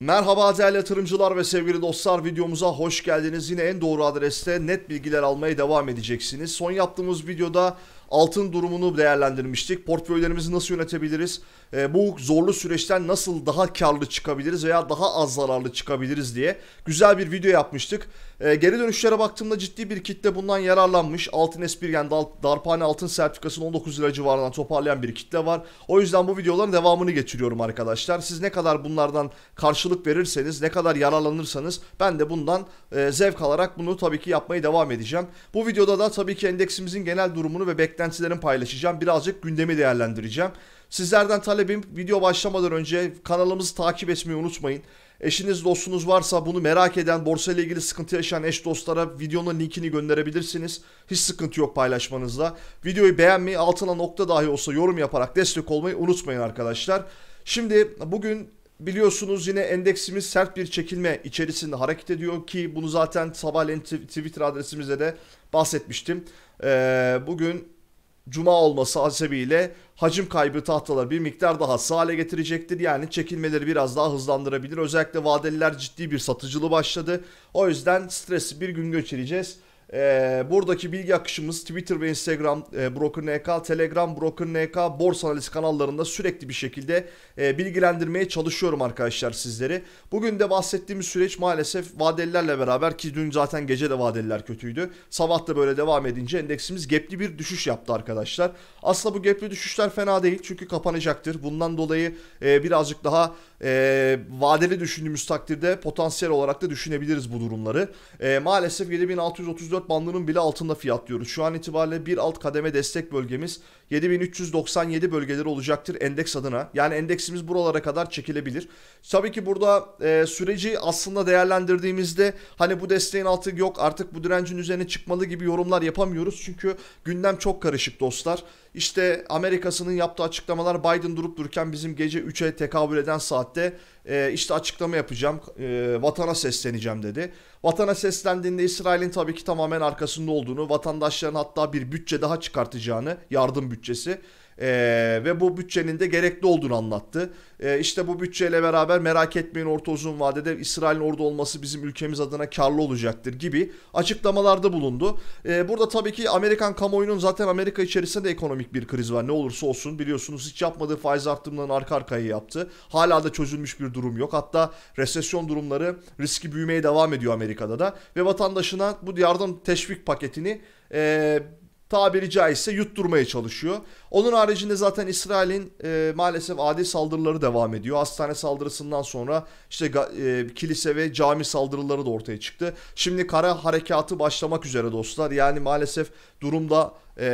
Merhaba değerli yatırımcılar ve sevgili dostlar videomuza hoş geldiniz. Yine en doğru adreste net bilgiler almaya devam edeceksiniz. Son yaptığımız videoda altın durumunu değerlendirmiştik. Portföylerimizi nasıl yönetebiliriz? E, bu zorlu süreçten nasıl daha karlı çıkabiliriz veya daha az zararlı çıkabiliriz diye güzel bir video yapmıştık. E, geri dönüşlere baktığımda ciddi bir kitle bundan yararlanmış. Altın espir yani dal, darphane altın sertifikasını 19 lira civarından toparlayan bir kitle var. O yüzden bu videoların devamını getiriyorum arkadaşlar. Siz ne kadar bunlardan karşılık verirseniz, ne kadar yararlanırsanız ben de bundan e, zevk alarak bunu tabii ki yapmaya devam edeceğim. Bu videoda da tabii ki endeksimizin genel durumunu ve beklentilerini paylaşacağım. Birazcık gündemi değerlendireceğim. Sizlerden talebim video başlamadan önce kanalımızı takip etmeyi unutmayın. Eşiniz dostunuz varsa bunu merak eden, borsa ile ilgili sıkıntı yaşayan eş dostlara videonun linkini gönderebilirsiniz. Hiç sıkıntı yok paylaşmanızda. Videoyu beğenmeyi, altına nokta dahi olsa yorum yaparak destek olmayı unutmayın arkadaşlar. Şimdi bugün biliyorsunuz yine endeksimiz sert bir çekilme içerisinde hareket ediyor ki bunu zaten sabahleyin Twitter adresimizde de bahsetmiştim. Ee, bugün cuma olması hasebiyle hacim kaybı tahtaları bir miktar daha hassa hale getirecektir. Yani çekilmeleri biraz daha hızlandırabilir. Özellikle vadeliler ciddi bir satıcılığı başladı. O yüzden stresi bir gün geçireceğiz. E, buradaki bilgi akışımız Twitter ve Instagram e, BrokerNK, Telegram BrokerNK borsa analiz kanallarında sürekli bir şekilde e, bilgilendirmeye çalışıyorum arkadaşlar sizleri. Bugün de bahsettiğimiz süreç maalesef vadelilerle beraber ki dün zaten gece de vadeliler kötüydü. Sabah da böyle devam edince endeksimiz gepli bir düşüş yaptı arkadaşlar. Aslında bu gepli düşüşler fena değil çünkü kapanacaktır. Bundan dolayı e, birazcık daha e, vadeli düşündüğümüz takdirde potansiyel olarak da düşünebiliriz bu durumları. E, maalesef 7634 64 bandının bile altında fiyatlıyoruz. Şu an itibariyle bir alt kademe destek bölgemiz 7397 bölgeleri olacaktır endeks adına. Yani endeksimiz buralara kadar çekilebilir. Tabii ki burada e, süreci aslında değerlendirdiğimizde hani bu desteğin altı yok artık bu direncin üzerine çıkmalı gibi yorumlar yapamıyoruz. Çünkü gündem çok karışık dostlar. İşte Amerika'sının yaptığı açıklamalar Biden durup dururken bizim gece 3'e tekabül eden saatte e, işte açıklama yapacağım, e, vatana sesleneceğim dedi. Vatana seslendiğinde İsrail'in tabii ki tamamen arkasında olduğunu, vatandaşların hatta bir bütçe daha çıkartacağını, yardım bütçesi e, ve bu bütçenin de gerekli olduğunu anlattı. E, işte bu bütçeyle beraber merak etmeyin orta uzun vadede İsrail'in orada olması bizim ülkemiz adına karlı olacaktır gibi açıklamalarda bulundu. E, burada tabii ki Amerikan kamuoyunun zaten Amerika içerisinde de ekonomik bir kriz var ne olursa olsun biliyorsunuz hiç yapmadığı faiz artımlarını arka arkaya yaptı. Hala da çözülmüş bir durum yok. Hatta resesyon durumları riski büyümeye devam ediyor Amerika'da da ve vatandaşına bu yardım teşvik paketini e, tabiri caizse yutturmaya çalışıyor. Onun haricinde zaten İsrail'in e, maalesef adi saldırıları devam ediyor. Hastane saldırısından sonra işte e, kilise ve cami saldırıları da ortaya çıktı. Şimdi kara harekatı başlamak üzere dostlar. Yani maalesef durumda e,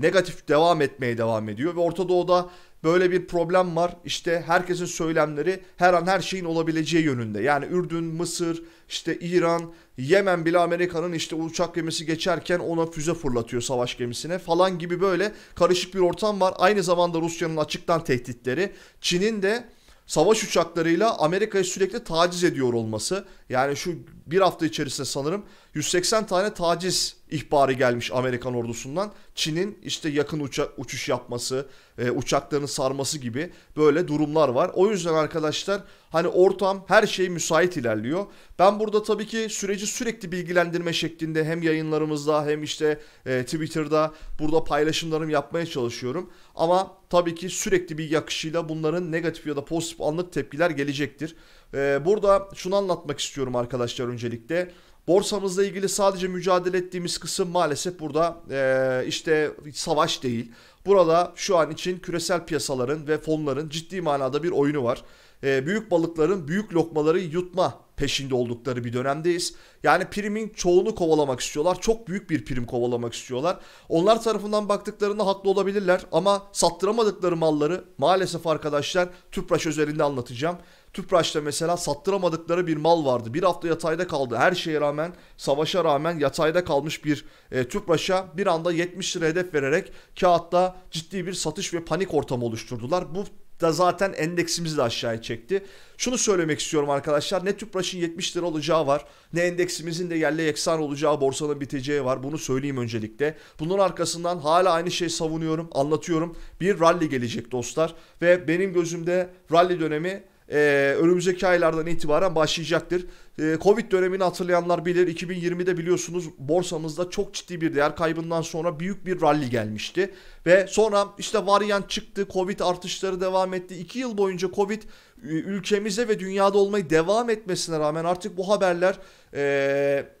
negatif devam etmeye devam ediyor ve Orta Doğu'da böyle bir problem var. İşte herkesin söylemleri her an her şeyin olabileceği yönünde. Yani Ürdün, Mısır, işte İran, Yemen bile Amerika'nın işte uçak gemisi geçerken ona füze fırlatıyor savaş gemisine falan gibi böyle karışık bir ortam var. Aynı zamanda Rusya'nın açıktan tehditleri, Çin'in de savaş uçaklarıyla Amerika'yı sürekli taciz ediyor olması. Yani şu bir hafta içerisinde sanırım 180 tane taciz ihbarı gelmiş Amerikan ordusundan. Çin'in işte yakın uça- uçuş yapması, e, uçaklarını sarması gibi böyle durumlar var. O yüzden arkadaşlar hani ortam her şey müsait ilerliyor. Ben burada tabii ki süreci sürekli bilgilendirme şeklinde hem yayınlarımızda hem işte e, Twitter'da burada paylaşımlarımı yapmaya çalışıyorum. Ama tabii ki sürekli bir yakışıyla bunların negatif ya da pozitif anlık tepkiler gelecektir. E, burada şunu anlatmak istiyorum istiyorum arkadaşlar öncelikle. Borsamızla ilgili sadece mücadele ettiğimiz kısım maalesef burada e, işte savaş değil. Burada şu an için küresel piyasaların ve fonların ciddi manada bir oyunu var e, büyük balıkların büyük lokmaları yutma peşinde oldukları bir dönemdeyiz. Yani primin çoğunu kovalamak istiyorlar. Çok büyük bir prim kovalamak istiyorlar. Onlar tarafından baktıklarında haklı olabilirler ama sattıramadıkları malları maalesef arkadaşlar Tüpraş üzerinde anlatacağım. Tüpraş'ta mesela sattıramadıkları bir mal vardı. Bir hafta yatayda kaldı. Her şeye rağmen, savaşa rağmen yatayda kalmış bir e, Tüpraş'a bir anda 70 lira hedef vererek kağıtta ciddi bir satış ve panik ortamı oluşturdular. Bu da zaten endeksimizi de aşağıya çekti. Şunu söylemek istiyorum arkadaşlar. Ne TÜPRAŞ'ın 70 lira olacağı var ne endeksimizin de yerle yeksan olacağı borsanın biteceği var. Bunu söyleyeyim öncelikle. Bunun arkasından hala aynı şey savunuyorum, anlatıyorum. Bir rally gelecek dostlar ve benim gözümde rally dönemi e, önümüzdeki aylardan itibaren başlayacaktır. E, Covid dönemini hatırlayanlar bilir. 2020'de biliyorsunuz borsamızda çok ciddi bir değer kaybından sonra büyük bir rally gelmişti. Ve sonra işte varyant çıktı, Covid artışları devam etti. 2 yıl boyunca Covid ülkemize ve dünyada olmayı devam etmesine rağmen artık bu haberler... E,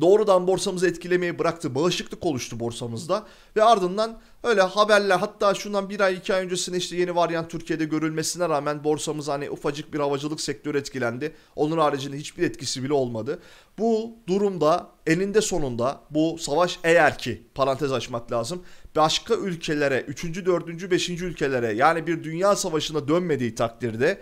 doğrudan borsamızı etkilemeyi bıraktı. Bağışıklık oluştu borsamızda ve ardından öyle haberler hatta şundan bir ay iki ay öncesine işte yeni varyant Türkiye'de görülmesine rağmen borsamız hani ufacık bir havacılık sektörü etkilendi. Onun haricinde hiçbir etkisi bile olmadı. Bu durumda elinde sonunda bu savaş eğer ki parantez açmak lazım başka ülkelere 3. 4. 5. ülkelere yani bir dünya savaşına dönmediği takdirde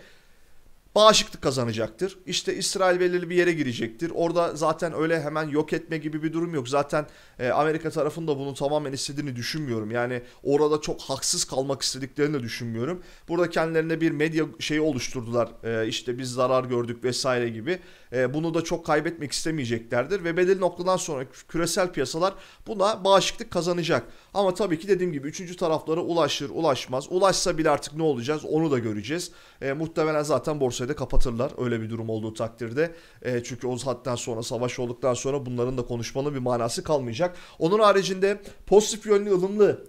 bağışıklık kazanacaktır. İşte İsrail belirli bir yere girecektir. Orada zaten öyle hemen yok etme gibi bir durum yok. Zaten e, Amerika tarafında bunu tamamen istediğini düşünmüyorum. Yani orada çok haksız kalmak istediklerini de düşünmüyorum. Burada kendilerine bir medya şeyi oluşturdular. E, işte biz zarar gördük vesaire gibi. E, bunu da çok kaybetmek istemeyeceklerdir ve belirli noktadan sonra küresel piyasalar buna bağışıklık kazanacak. Ama tabii ki dediğim gibi üçüncü taraflara ulaşır, ulaşmaz. Ulaşsa bile artık ne olacağız onu da göreceğiz. E, muhtemelen zaten borsa olsaydı kapatırlar öyle bir durum olduğu takdirde. E, çünkü o zaten sonra savaş olduktan sonra bunların da konuşmanın bir manası kalmayacak. Onun haricinde pozitif yönlü ılımlı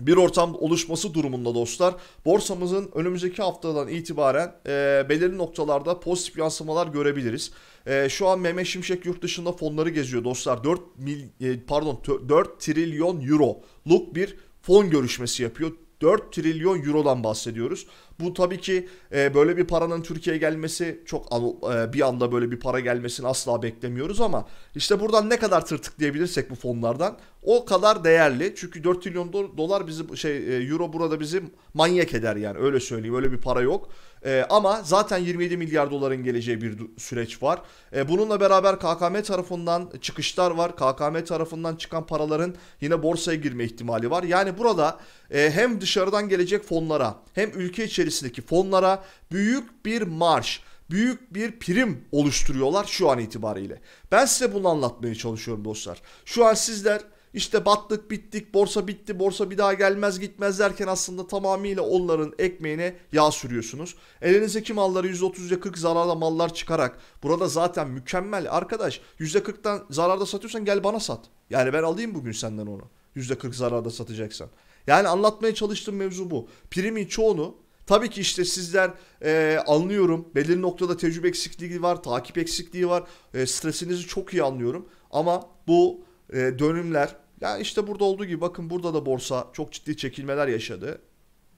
bir ortam oluşması durumunda dostlar borsamızın önümüzdeki haftadan itibaren e, belirli noktalarda pozitif yansımalar görebiliriz. E, şu an meme Şimşek yurt dışında fonları geziyor dostlar. 4 mil, e, pardon 4 trilyon euroluk bir fon görüşmesi yapıyor. 4 trilyon eurodan bahsediyoruz. Bu tabii ki e, böyle bir paranın Türkiye'ye gelmesi çok e, bir anda böyle bir para gelmesini asla beklemiyoruz ama işte buradan ne kadar tırtıklayabilirsek bu fonlardan o kadar değerli. Çünkü 4 trilyon do dolar bizi şey e, euro burada bizi manyak eder yani öyle söyleyeyim. Öyle bir para yok. E, ama zaten 27 milyar doların geleceği bir süreç var. E, bununla beraber KKM tarafından çıkışlar var. KKM tarafından çıkan paraların yine borsaya girme ihtimali var. Yani burada e, hem dışarıdan gelecek fonlara hem ülke içi içerisindeki fonlara büyük bir marş, büyük bir prim oluşturuyorlar şu an itibariyle. Ben size bunu anlatmaya çalışıyorum dostlar. Şu an sizler işte battık bittik borsa bitti borsa bir daha gelmez gitmez derken aslında tamamıyla onların ekmeğine yağ sürüyorsunuz. kim malları %30-%40 zararda mallar çıkarak burada zaten mükemmel arkadaş %40'tan zararda satıyorsan gel bana sat. Yani ben alayım bugün senden onu %40 zararda satacaksan. Yani anlatmaya çalıştığım mevzu bu. Primin çoğunu Tabii ki işte sizler e, anlıyorum. Belirli noktada tecrübe eksikliği var, takip eksikliği var. E, stresinizi çok iyi anlıyorum. Ama bu e, dönümler ya işte burada olduğu gibi bakın burada da borsa çok ciddi çekilmeler yaşadı.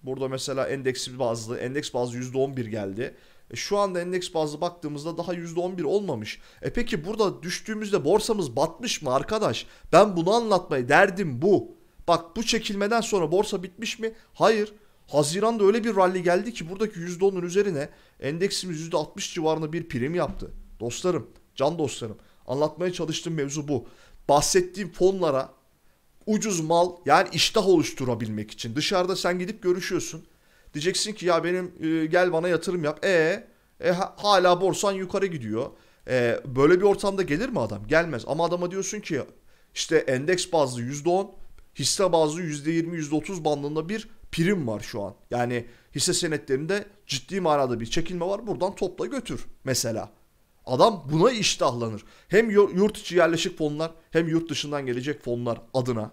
Burada mesela endeks bazlı, endeks bazlı %11 geldi. E şu anda endeks bazlı baktığımızda daha %11 olmamış. E peki burada düştüğümüzde borsamız batmış mı arkadaş? Ben bunu anlatmayı derdim bu. Bak bu çekilmeden sonra borsa bitmiş mi? Hayır. Haziran'da öyle bir ralli geldi ki buradaki %10'un üzerine endeksimiz %60 civarında bir prim yaptı. Dostlarım, can dostlarım anlatmaya çalıştığım mevzu bu. Bahsettiğim fonlara ucuz mal yani iştah oluşturabilmek için dışarıda sen gidip görüşüyorsun. Diyeceksin ki ya benim e, gel bana yatırım yap. E, e hala borsan yukarı gidiyor. E, böyle bir ortamda gelir mi adam? Gelmez. Ama adama diyorsun ki işte endeks bazlı %10, hisse bazlı %20, %30 bandında bir prim var şu an. Yani hisse senetlerinde ciddi manada bir çekilme var. Buradan topla götür mesela. Adam buna iştahlanır. Hem yurt içi yerleşik fonlar hem yurt dışından gelecek fonlar adına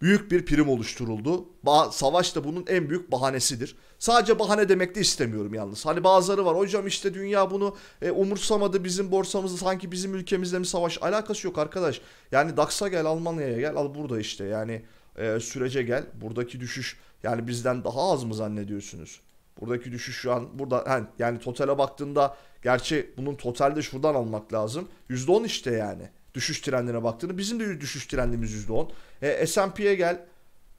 büyük bir prim oluşturuldu. Ba savaş da bunun en büyük bahanesidir. Sadece bahane demek de istemiyorum yalnız. Hani bazıları var hocam işte dünya bunu e, umursamadı bizim borsamızı sanki bizim ülkemizle mi savaş alakası yok arkadaş. Yani DAX'a gel Almanya'ya gel al burada işte yani e, sürece gel. Buradaki düşüş yani bizden daha az mı zannediyorsunuz? Buradaki düşüş şu an burada yani, yani totale baktığında gerçi bunun total totalde şuradan almak lazım. %10 işte yani düşüş trendine baktığında bizim de düşüş trendimiz %10. E, S&P'ye gel.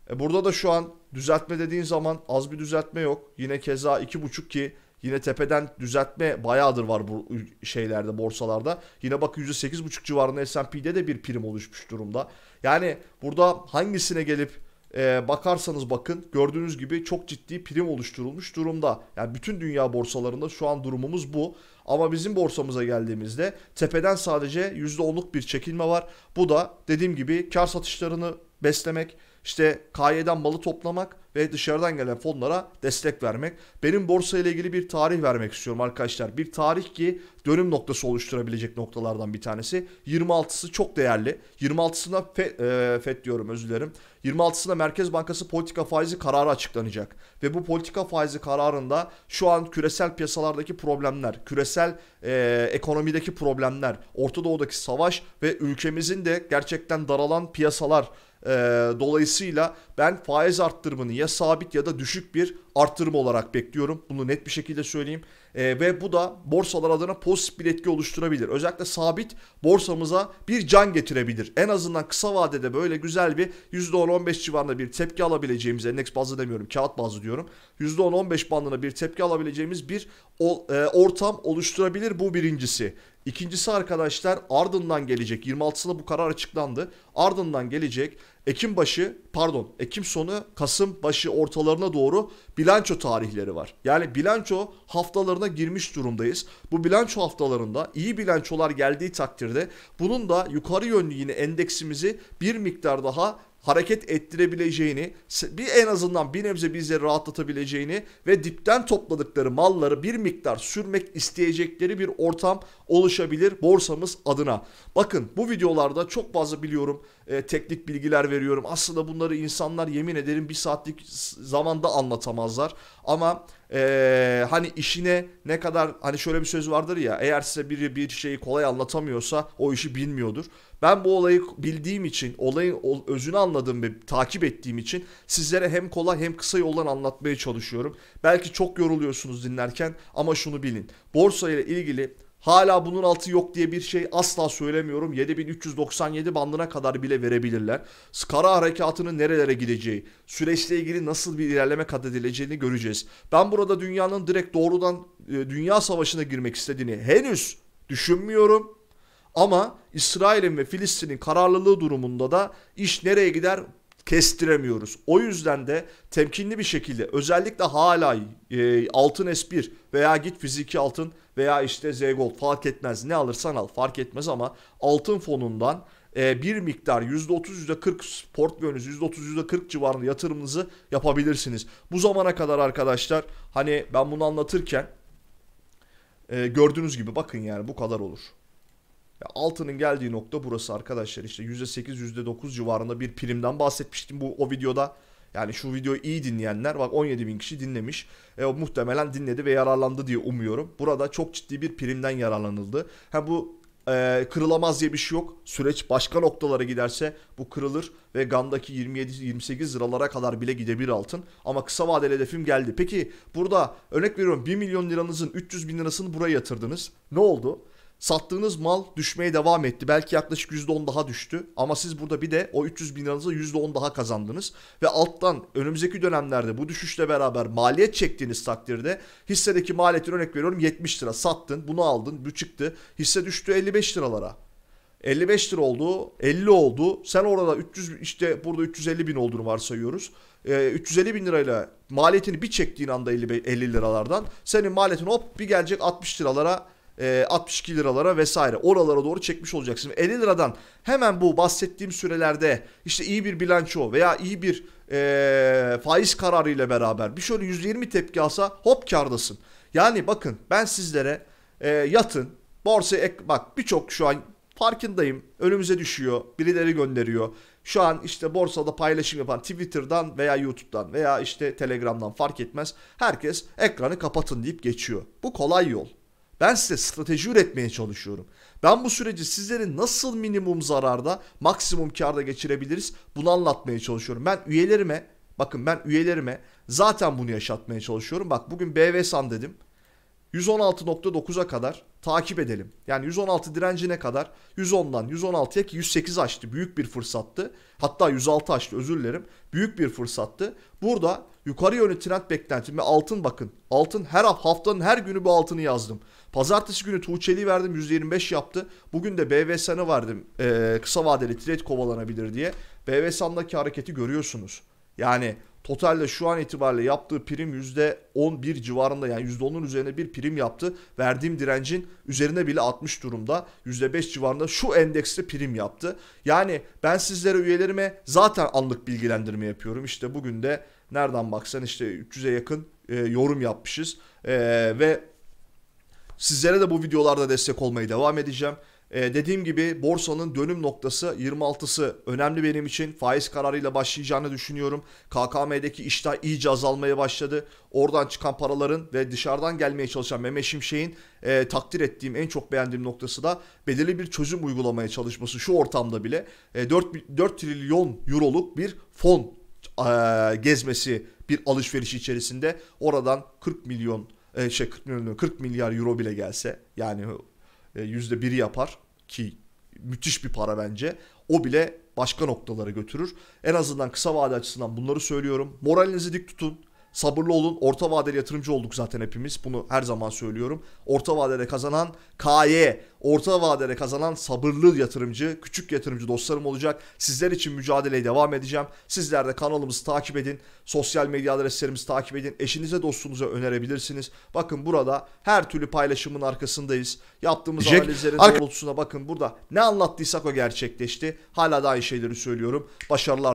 E, burada da şu an düzeltme dediğin zaman az bir düzeltme yok. Yine keza 2.5 ki Yine tepeden düzeltme bayağıdır var bu şeylerde borsalarda. Yine bak %8,5 civarında S&P'de de bir prim oluşmuş durumda. Yani burada hangisine gelip e, bakarsanız bakın gördüğünüz gibi çok ciddi prim oluşturulmuş durumda. Yani bütün dünya borsalarında şu an durumumuz bu. Ama bizim borsamıza geldiğimizde tepeden sadece %10'luk bir çekilme var. Bu da dediğim gibi kar satışlarını beslemek, işte KY'den malı toplamak ve dışarıdan gelen fonlara destek vermek. Benim borsa ile ilgili bir tarih vermek istiyorum arkadaşlar. Bir tarih ki dönüm noktası oluşturabilecek noktalardan bir tanesi. 26'sı çok değerli. 26'sına FED, e, FED diyorum özür dilerim. 26'sında Merkez Bankası politika faizi kararı açıklanacak. Ve bu politika faizi kararında şu an küresel piyasalardaki problemler, küresel e, ekonomideki problemler, Orta Doğu'daki savaş ve ülkemizin de gerçekten daralan piyasalar ee, dolayısıyla ben faiz arttırımını ya sabit ya da düşük bir arttırım olarak bekliyorum. Bunu net bir şekilde söyleyeyim. E, ve bu da borsalar adına pozitif bir etki oluşturabilir. Özellikle sabit borsamıza bir can getirebilir. En azından kısa vadede böyle güzel bir %10-15 civarında bir tepki alabileceğimiz, endeks bazlı demiyorum kağıt bazlı diyorum. %10-15 bandına bir tepki alabileceğimiz bir e, ortam oluşturabilir bu birincisi. İkincisi arkadaşlar ardından gelecek 26'sında bu karar açıklandı. Ardından gelecek Ekim başı pardon Ekim sonu Kasım başı ortalarına doğru bilanço tarihleri var. Yani bilanço haftalarına girmiş durumdayız. Bu bilanço haftalarında iyi bilançolar geldiği takdirde bunun da yukarı yönlü yine endeksimizi bir miktar daha hareket ettirebileceğini, bir en azından bir nebze bizleri rahatlatabileceğini ve dipten topladıkları malları bir miktar sürmek isteyecekleri bir ortam oluşabilir borsamız adına. Bakın bu videolarda çok fazla biliyorum e, teknik bilgiler veriyorum. Aslında bunları insanlar yemin ederim bir saatlik zamanda anlatamazlar. Ama ee, hani işine ne kadar hani şöyle bir söz vardır ya eğer size biri bir şeyi kolay anlatamıyorsa o işi bilmiyordur. Ben bu olayı bildiğim için, olayın özünü anladığım ve takip ettiğim için sizlere hem kolay hem kısa yoldan anlatmaya çalışıyorum. Belki çok yoruluyorsunuz dinlerken ama şunu bilin. Borsa ile ilgili Hala bunun altı yok diye bir şey asla söylemiyorum. 7397 bandına kadar bile verebilirler. Skara harekatının nerelere gideceği, süreçle ilgili nasıl bir ilerleme kat edileceğini göreceğiz. Ben burada dünyanın direkt doğrudan e, dünya savaşına girmek istediğini henüz düşünmüyorum. Ama İsrail'in ve Filistin'in kararlılığı durumunda da iş nereye gider kestiremiyoruz. O yüzden de temkinli bir şekilde özellikle hala e, altın S1 veya git fiziki altın veya işte Z Gold fark etmez ne alırsan al fark etmez ama altın fonundan e, bir miktar %30 %40 portföyünüz %30 %40 civarında yatırımınızı yapabilirsiniz. Bu zamana kadar arkadaşlar hani ben bunu anlatırken e, gördüğünüz gibi bakın yani bu kadar olur. Ya altının geldiği nokta burası arkadaşlar. İşte %8, %9 civarında bir primden bahsetmiştim bu o videoda. Yani şu videoyu iyi dinleyenler bak 17 bin kişi dinlemiş. E, o muhtemelen dinledi ve yararlandı diye umuyorum. Burada çok ciddi bir primden yararlanıldı. Ha bu e, kırılamaz diye bir şey yok. Süreç başka noktalara giderse bu kırılır ve GAN'daki 27-28 liralara kadar bile gidebilir altın. Ama kısa vadeli hedefim geldi. Peki burada örnek veriyorum 1 milyon liranızın 300 bin lirasını buraya yatırdınız. Ne oldu? Sattığınız mal düşmeye devam etti. Belki yaklaşık %10 daha düştü. Ama siz burada bir de o 300 bin liranıza %10 daha kazandınız. Ve alttan önümüzdeki dönemlerde bu düşüşle beraber maliyet çektiğiniz takdirde hissedeki maliyetin örnek veriyorum 70 lira sattın bunu aldın bu çıktı. Hisse düştü 55 liralara. 55 lira oldu 50 oldu sen orada 300 işte burada 350 bin olduğunu varsayıyoruz. 350 ee, bin lirayla maliyetini bir çektiğin anda 50, 50 liralardan senin maliyetin hop bir gelecek 60 liralara 62 ee, liralara vesaire oralara doğru çekmiş olacaksın. 50 liradan hemen bu bahsettiğim sürelerde işte iyi bir bilanço veya iyi bir e, faiz kararı ile beraber bir şöyle 120 tepki alsa hop kardasın. Yani bakın ben sizlere e, yatın borsa ek, bak birçok şu an farkındayım önümüze düşüyor birileri gönderiyor. Şu an işte borsada paylaşım yapan Twitter'dan veya YouTube'dan veya işte Telegram'dan fark etmez. Herkes ekranı kapatın deyip geçiyor. Bu kolay yol. Ben size strateji üretmeye çalışıyorum. Ben bu süreci sizleri nasıl minimum zararda, maksimum karda geçirebiliriz bunu anlatmaya çalışıyorum. Ben üyelerime, bakın ben üyelerime zaten bunu yaşatmaya çalışıyorum. Bak bugün BVSAN dedim. 116.9'a kadar takip edelim. Yani 116 direncine kadar 110'dan 116'ya ki 108 açtı. Büyük bir fırsattı. Hatta 106 açtı özür dilerim. Büyük bir fırsattı. Burada yukarı yönlü trend beklentimi altın bakın. Altın her haftanın her günü bu altını yazdım. Pazartesi günü Tuğçeli'yi verdim %25 yaptı. Bugün de BVSN'ı verdim ee, kısa vadeli trade kovalanabilir diye. BVSN'daki hareketi görüyorsunuz. Yani totalde şu an itibariyle yaptığı prim %11 civarında yani %10'un üzerine bir prim yaptı. Verdiğim direncin üzerine bile 60 durumda. %5 civarında şu endekste prim yaptı. Yani ben sizlere üyelerime zaten anlık bilgilendirme yapıyorum. İşte bugün de nereden baksan işte 300'e yakın e, yorum yapmışız. E, ve sizlere de bu videolarda destek olmaya devam edeceğim. Ee, dediğim gibi borsanın dönüm noktası 26'sı önemli benim için. Faiz kararıyla başlayacağını düşünüyorum. KKM'deki iştah iyice azalmaya başladı. Oradan çıkan paraların ve dışarıdan gelmeye çalışan Mehmet Şimşek'in e, takdir ettiğim en çok beğendiğim noktası da belirli bir çözüm uygulamaya çalışması şu ortamda bile. E, 4, 4 trilyon euroluk bir fon e, gezmesi bir alışveriş içerisinde oradan 40 milyon e, şey 40 milyon 40 milyar euro bile gelse yani e, yüzde biri yapar ki müthiş bir para bence. O bile başka noktalara götürür. En azından kısa vade açısından bunları söylüyorum. Moralinizi dik tutun. Sabırlı olun. Orta vadeli yatırımcı olduk zaten hepimiz. Bunu her zaman söylüyorum. Orta vadede kazanan KY. Orta vadede kazanan sabırlı yatırımcı, küçük yatırımcı dostlarım olacak. Sizler için mücadeleye devam edeceğim. Sizler de kanalımızı takip edin. Sosyal medya adreslerimizi takip edin. Eşinize, dostunuza önerebilirsiniz. Bakın burada her türlü paylaşımın arkasındayız. Yaptığımız Jack, analizlerin doğrultusuna bakın burada. Ne anlattıysak o gerçekleşti. Hala da aynı şeyleri söylüyorum. Başarılar.